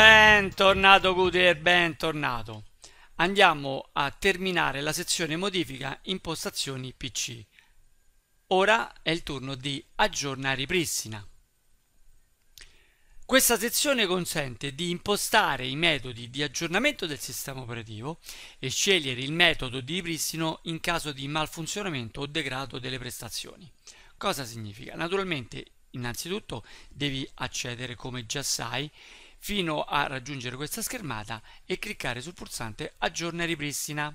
Bentornato Guter, bentornato. Andiamo a terminare la sezione modifica impostazioni PC. Ora è il turno di aggiorna ripristina. Questa sezione consente di impostare i metodi di aggiornamento del sistema operativo e scegliere il metodo di ripristino in caso di malfunzionamento o degrado delle prestazioni. Cosa significa? Naturalmente, innanzitutto devi accedere come già sai fino a raggiungere questa schermata e cliccare sul pulsante aggiorna e ripristina.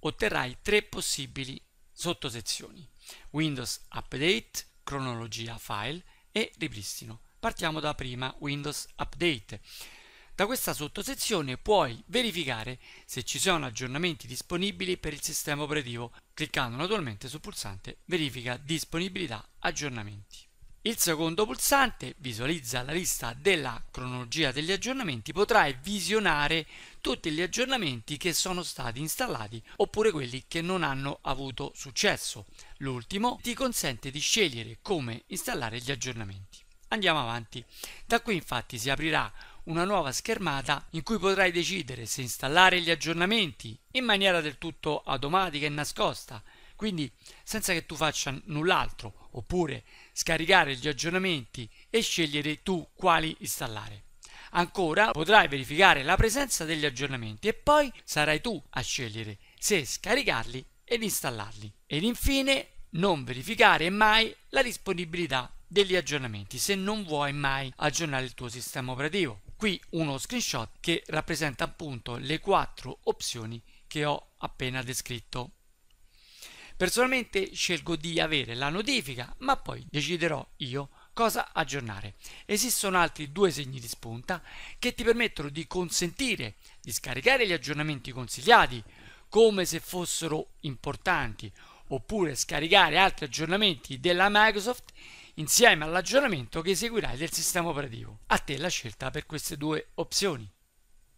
Otterrai tre possibili sottosezioni Windows Update, cronologia file e ripristino. Partiamo da prima Windows Update. Da questa sottosezione puoi verificare se ci sono aggiornamenti disponibili per il sistema operativo, cliccando naturalmente sul pulsante Verifica disponibilità aggiornamenti. Il secondo pulsante visualizza la lista della cronologia degli aggiornamenti, potrai visionare tutti gli aggiornamenti che sono stati installati oppure quelli che non hanno avuto successo. L'ultimo ti consente di scegliere come installare gli aggiornamenti. Andiamo avanti. Da qui infatti si aprirà una nuova schermata in cui potrai decidere se installare gli aggiornamenti in maniera del tutto automatica e nascosta, quindi senza che tu faccia null'altro, oppure scaricare gli aggiornamenti e scegliere tu quali installare. Ancora potrai verificare la presenza degli aggiornamenti e poi sarai tu a scegliere se scaricarli ed installarli. Ed infine non verificare mai la disponibilità degli aggiornamenti se non vuoi mai aggiornare il tuo sistema operativo. Qui uno screenshot che rappresenta appunto le quattro opzioni che ho appena descritto. Personalmente scelgo di avere la notifica, ma poi deciderò io cosa aggiornare. Esistono altri due segni di spunta che ti permettono di consentire di scaricare gli aggiornamenti consigliati come se fossero importanti oppure scaricare altri aggiornamenti della Microsoft insieme all'aggiornamento che eseguirai del sistema operativo. A te la scelta per queste due opzioni.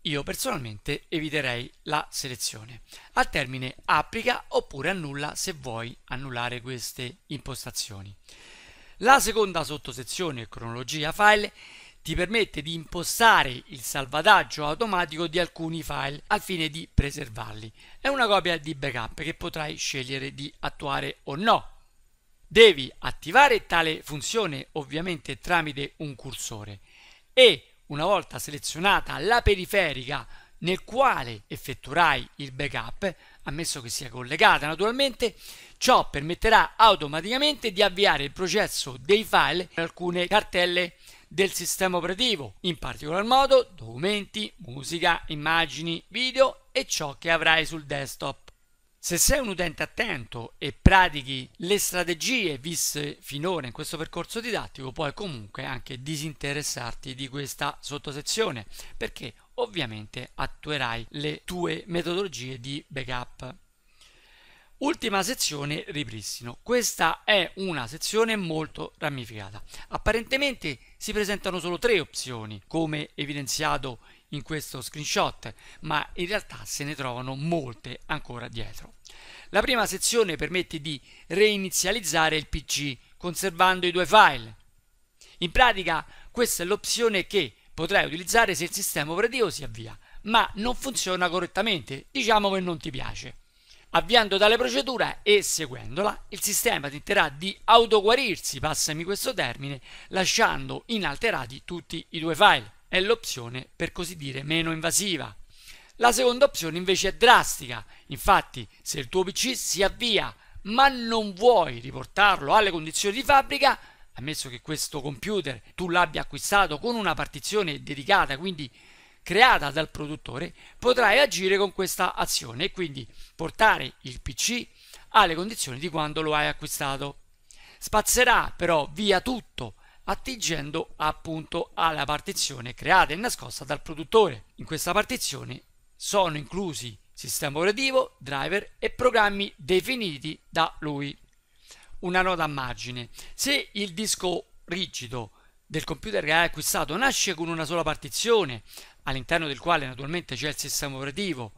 Io personalmente eviterei la selezione. Al termine applica oppure annulla se vuoi annullare queste impostazioni. La seconda sottosezione cronologia file ti permette di impostare il salvataggio automatico di alcuni file al fine di preservarli. È una copia di backup che potrai scegliere di attuare o no. Devi attivare tale funzione ovviamente tramite un cursore e una volta selezionata la periferica nel quale effettuerai il backup, ammesso che sia collegata naturalmente, ciò permetterà automaticamente di avviare il processo dei file in alcune cartelle del sistema operativo, in particolar modo documenti, musica, immagini, video e ciò che avrai sul desktop. Se sei un utente attento e pratichi le strategie viste finora in questo percorso didattico, puoi comunque anche disinteressarti di questa sottosezione, perché ovviamente attuerai le tue metodologie di backup. Ultima sezione ripristino. Questa è una sezione molto ramificata. Apparentemente si presentano solo tre opzioni, come evidenziato in questo screenshot, ma in realtà se ne trovano molte ancora dietro. La prima sezione permette di reinizializzare il PC conservando i due file. In pratica questa è l'opzione che potrai utilizzare se il sistema operativo si avvia, ma non funziona correttamente, diciamo che non ti piace. Avviando tale procedura e seguendola, il sistema tenterà di autoguarirsi, passami questo termine, lasciando inalterati tutti i due file è l'opzione per così dire meno invasiva. La seconda opzione invece è drastica, infatti se il tuo PC si avvia ma non vuoi riportarlo alle condizioni di fabbrica, ammesso che questo computer tu l'abbia acquistato con una partizione dedicata, quindi creata dal produttore, potrai agire con questa azione e quindi portare il PC alle condizioni di quando lo hai acquistato. Spazzerà però via tutto attingendo appunto alla partizione creata e nascosta dal produttore. In questa partizione sono inclusi sistema operativo, driver e programmi definiti da lui. Una nota a margine. Se il disco rigido del computer che hai acquistato nasce con una sola partizione, all'interno del quale naturalmente c'è il sistema operativo,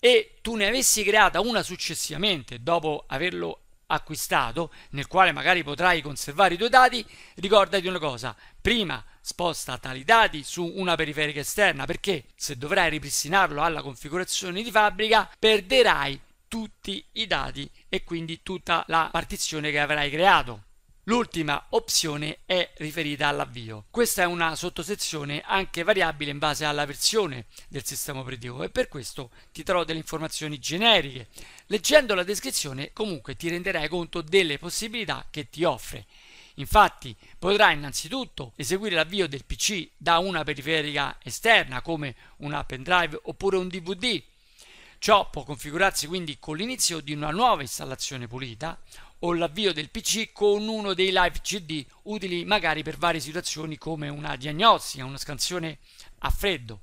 e tu ne avessi creata una successivamente dopo averlo acquistato, nel quale magari potrai conservare i tuoi dati, ricordati una cosa, prima sposta tali dati su una periferica esterna perché se dovrai ripristinarlo alla configurazione di fabbrica perderai tutti i dati e quindi tutta la partizione che avrai creato. L'ultima opzione è riferita all'avvio. Questa è una sottosezione anche variabile in base alla versione del sistema operativo e per questo ti darò delle informazioni generiche. Leggendo la descrizione comunque ti renderai conto delle possibilità che ti offre. Infatti potrai innanzitutto eseguire l'avvio del PC da una periferica esterna come una pendrive oppure un DVD Ciò può configurarsi quindi con l'inizio di una nuova installazione pulita o l'avvio del PC con uno dei live CD utili magari per varie situazioni come una diagnostica, una scansione a freddo.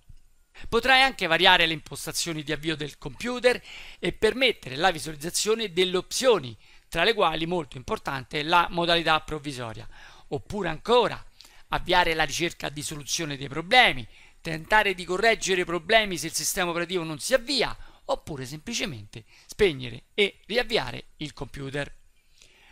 Potrai anche variare le impostazioni di avvio del computer e permettere la visualizzazione delle opzioni, tra le quali molto importante la modalità provvisoria, oppure ancora avviare la ricerca di soluzione dei problemi, tentare di correggere problemi se il sistema operativo non si avvia, oppure semplicemente spegnere e riavviare il computer.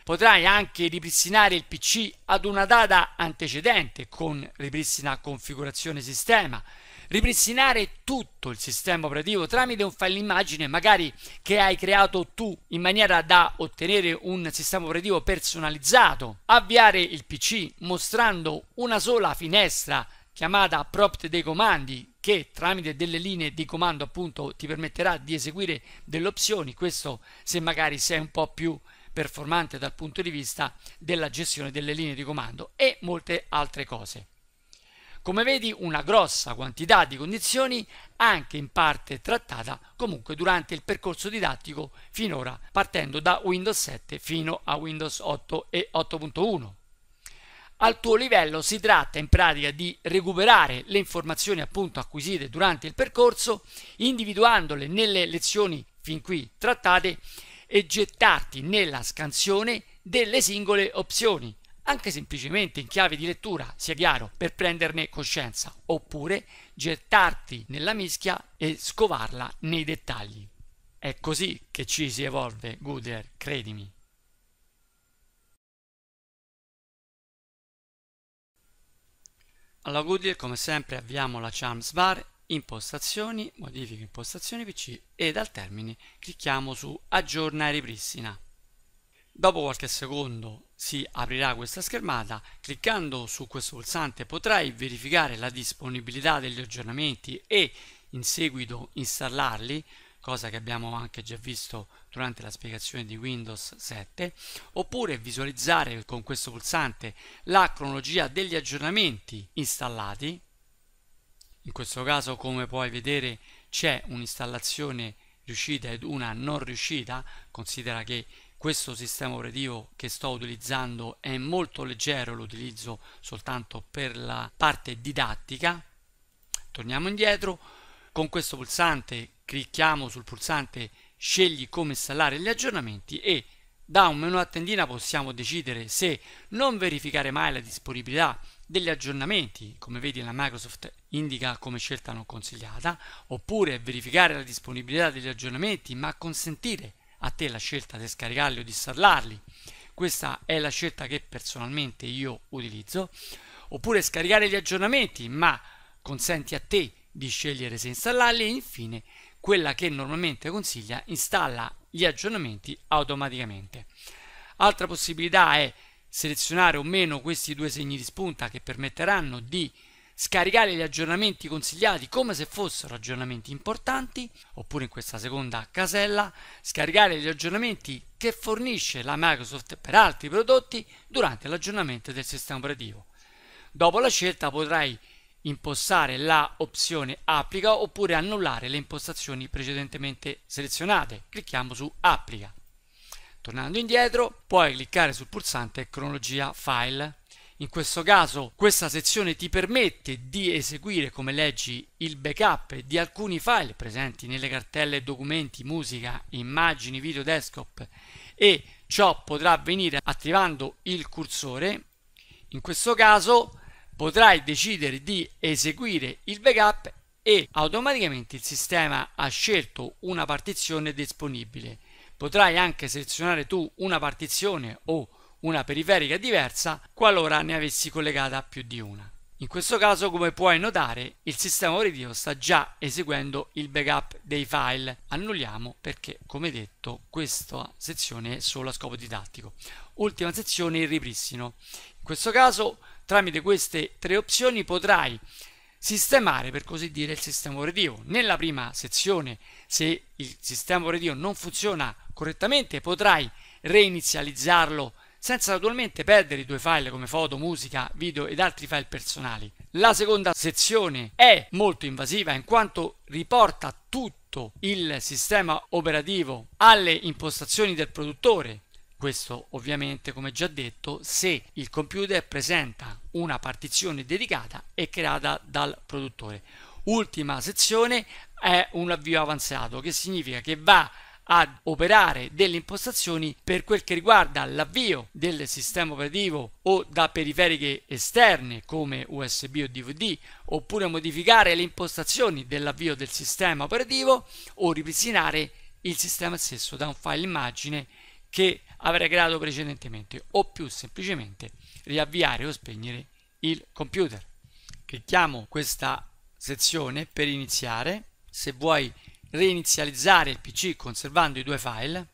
Potrai anche ripristinare il PC ad una data antecedente con ripristina configurazione sistema, ripristinare tutto il sistema operativo tramite un file immagine magari che hai creato tu in maniera da ottenere un sistema operativo personalizzato, avviare il PC mostrando una sola finestra chiamata prompt dei comandi che tramite delle linee di comando appunto ti permetterà di eseguire delle opzioni, questo se magari sei un po' più performante dal punto di vista della gestione delle linee di comando e molte altre cose. Come vedi una grossa quantità di condizioni anche in parte trattata comunque durante il percorso didattico finora partendo da Windows 7 fino a Windows 8 e 8.1. Al tuo livello si tratta in pratica di recuperare le informazioni appunto acquisite durante il percorso individuandole nelle lezioni fin qui trattate e gettarti nella scansione delle singole opzioni, anche semplicemente in chiave di lettura, sia chiaro, per prenderne coscienza, oppure gettarti nella mischia e scovarla nei dettagli. È così che ci si evolve, Goodyear, credimi. Alla Goodyear, come sempre, avviamo la Charms Bar impostazioni, modifica impostazioni PC e dal termine clicchiamo su aggiorna e ripristina. Dopo qualche secondo si aprirà questa schermata, cliccando su questo pulsante potrai verificare la disponibilità degli aggiornamenti e in seguito installarli, cosa che abbiamo anche già visto durante la spiegazione di Windows 7, oppure visualizzare con questo pulsante la cronologia degli aggiornamenti installati in questo caso, come puoi vedere, c'è un'installazione riuscita ed una non riuscita. Considera che questo sistema operativo che sto utilizzando è molto leggero, lo utilizzo soltanto per la parte didattica. Torniamo indietro, con questo pulsante clicchiamo sul pulsante scegli come installare gli aggiornamenti e da un menu a tendina possiamo decidere se non verificare mai la disponibilità degli aggiornamenti, come vedi la Microsoft indica come scelta non consigliata, oppure verificare la disponibilità degli aggiornamenti ma consentire a te la scelta di scaricarli o installarli. Questa è la scelta che personalmente io utilizzo. Oppure scaricare gli aggiornamenti ma consenti a te di di scegliere se installarli e infine quella che normalmente consiglia installa gli aggiornamenti automaticamente. Altra possibilità è selezionare o meno questi due segni di spunta che permetteranno di scaricare gli aggiornamenti consigliati come se fossero aggiornamenti importanti, oppure in questa seconda casella scaricare gli aggiornamenti che fornisce la Microsoft per altri prodotti durante l'aggiornamento del sistema operativo. Dopo la scelta potrai impostare la opzione applica oppure annullare le impostazioni precedentemente selezionate. Clicchiamo su applica. Tornando indietro, puoi cliccare sul pulsante cronologia file. In questo caso questa sezione ti permette di eseguire come leggi il backup di alcuni file presenti nelle cartelle documenti, musica, immagini, video desktop e ciò potrà avvenire attivando il cursore. In questo caso potrai decidere di eseguire il backup e automaticamente il sistema ha scelto una partizione disponibile. Potrai anche selezionare tu una partizione o una periferica diversa qualora ne avessi collegata più di una. In questo caso, come puoi notare, il sistema operativo sta già eseguendo il backup dei file. Annulliamo perché, come detto, questa sezione è solo a scopo didattico. Ultima sezione, il ripristino. In questo caso tramite queste tre opzioni potrai sistemare per così dire il sistema operativo. Nella prima sezione, se il sistema operativo non funziona correttamente, potrai reinizializzarlo senza naturalmente perdere i tuoi file come foto, musica, video ed altri file personali. La seconda sezione è molto invasiva in quanto riporta tutto il sistema operativo alle impostazioni del produttore questo ovviamente, come già detto, se il computer presenta una partizione dedicata e creata dal produttore. Ultima sezione è un avvio avanzato, che significa che va ad operare delle impostazioni per quel che riguarda l'avvio del sistema operativo o da periferiche esterne come USB o DVD oppure modificare le impostazioni dell'avvio del sistema operativo o ripristinare il sistema stesso da un file immagine che avrei creato precedentemente o più semplicemente riavviare o spegnere il computer. Clicchiamo questa sezione per iniziare. Se vuoi reinizializzare il PC conservando i due file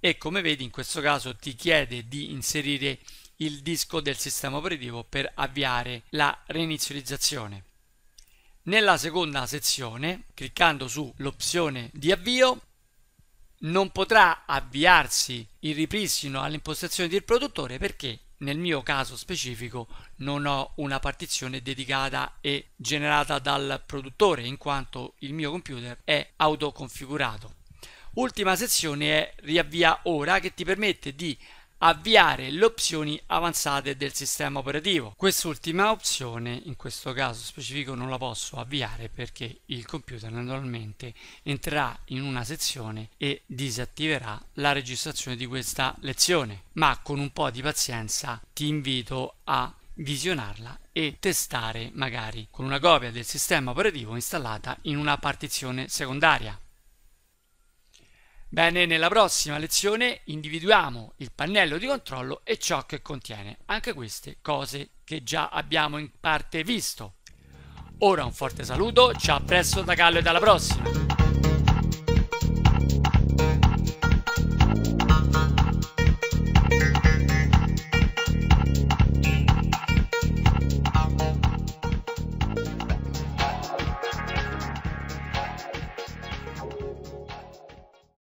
e come vedi in questo caso ti chiede di inserire il disco del sistema operativo per avviare la reinizializzazione. Nella seconda sezione, cliccando sull'opzione di avvio, non potrà avviarsi il ripristino all'impostazione del produttore perché nel mio caso specifico non ho una partizione dedicata e generata dal produttore in quanto il mio computer è autoconfigurato. Ultima sezione è riavvia ora che ti permette di avviare le opzioni avanzate del sistema operativo. Quest'ultima opzione in questo caso specifico non la posso avviare perché il computer naturalmente entrerà in una sezione e disattiverà la registrazione di questa lezione, ma con un po' di pazienza ti invito a visionarla e testare magari con una copia del sistema operativo installata in una partizione secondaria. Bene, nella prossima lezione individuiamo il pannello di controllo e ciò che contiene, anche queste cose che già abbiamo in parte visto. Ora un forte saluto, ciao a presto da Gallo e alla prossima!